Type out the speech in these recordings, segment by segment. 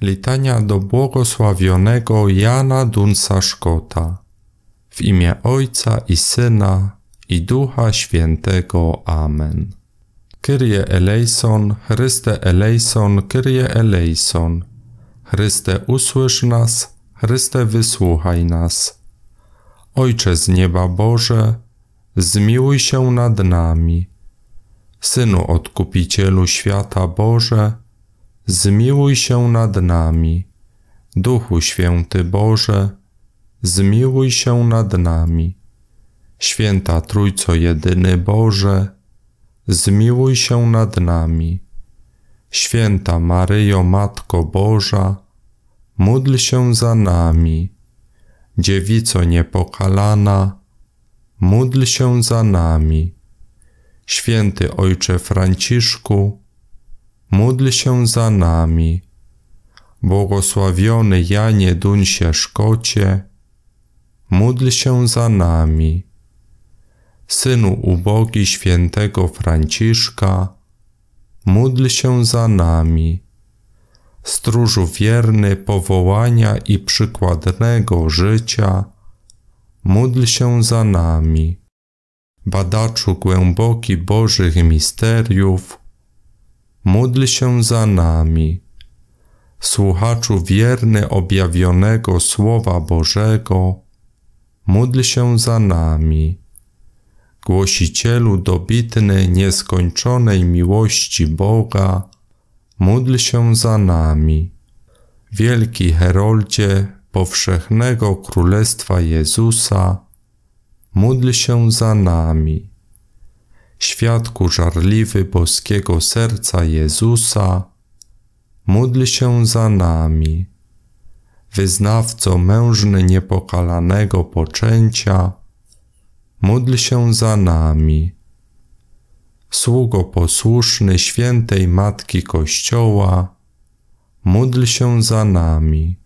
Litania do błogosławionego Jana Dunsa Szkota. W imię Ojca i Syna i Ducha Świętego. Amen. Kyrie eleison, Chryste eleison, Kyrie eleison. Chryste usłysz nas, Chryste wysłuchaj nas. Ojcze z nieba Boże, zmiłuj się nad nami. Synu Odkupicielu świata Boże, zmiłuj się nad nami. Duchu Święty Boże, zmiłuj się nad nami. Święta Trójco Jedyny Boże, zmiłuj się nad nami. Święta Maryjo Matko Boża, módl się za nami. Dziewico Niepokalana, módl się za nami. Święty Ojcze Franciszku, módl się za nami. Błogosławiony Janie Dunsie Szkocie, módl się za nami. Synu ubogi świętego Franciszka, módl się za nami. Stróżu wierny powołania i przykładnego życia, módl się za nami. Badaczu głęboki Bożych misteriów, módl się za nami. Słuchaczu wierny objawionego Słowa Bożego, módl się za nami. Głosicielu dobitny nieskończonej miłości Boga, módl się za nami. Wielki Heroldzie powszechnego Królestwa Jezusa, módl się za nami świadku żarliwy boskiego serca Jezusa, módl się za nami. Wyznawco mężny niepokalanego poczęcia, módl się za nami. Sługo posłuszny świętej Matki Kościoła, módl się za nami.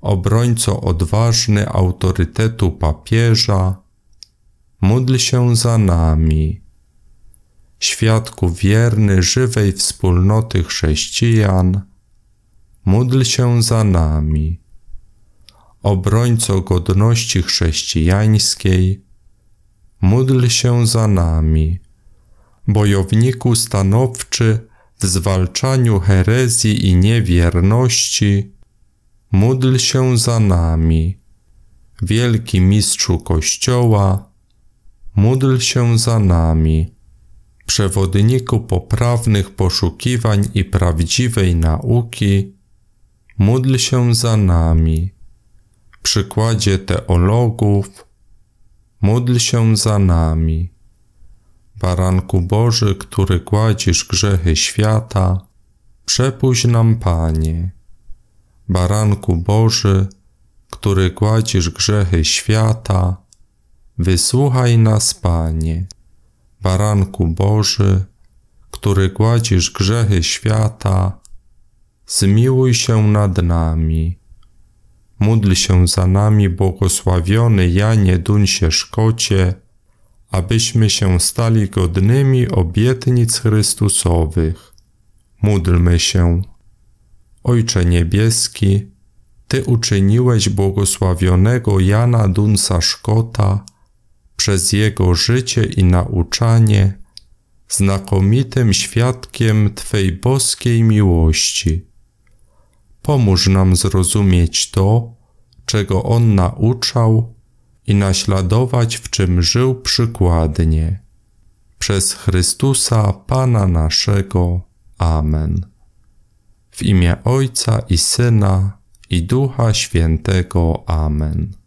Obrońco odważny autorytetu papieża, módl się za nami świadku wierny żywej wspólnoty chrześcijan, módl się za nami. Obrońco godności chrześcijańskiej, módl się za nami. Bojowniku stanowczy w zwalczaniu herezji i niewierności, módl się za nami. Wielki Mistrzu Kościoła, módl się za nami przewodniku poprawnych poszukiwań i prawdziwej nauki, módl się za nami. Przykładzie teologów, módl się za nami. Baranku Boży, który gładzisz grzechy świata, przepuść nam Panie. Baranku Boży, który gładzisz grzechy świata, wysłuchaj nas Panie. Baranku Boży, który gładzisz grzechy świata, zmiłuj się nad nami. Módl się za nami, błogosławiony Janie Dunsie Szkocie, abyśmy się stali godnymi obietnic Chrystusowych. Módlmy się. Ojcze Niebieski, Ty uczyniłeś błogosławionego Jana Dunsa Szkota przez jego życie i nauczanie znakomitym świadkiem Twej boskiej miłości. Pomóż nam zrozumieć to, czego On nauczał i naśladować, w czym żył przykładnie. Przez Chrystusa Pana naszego. Amen. W imię Ojca i Syna i Ducha Świętego. Amen.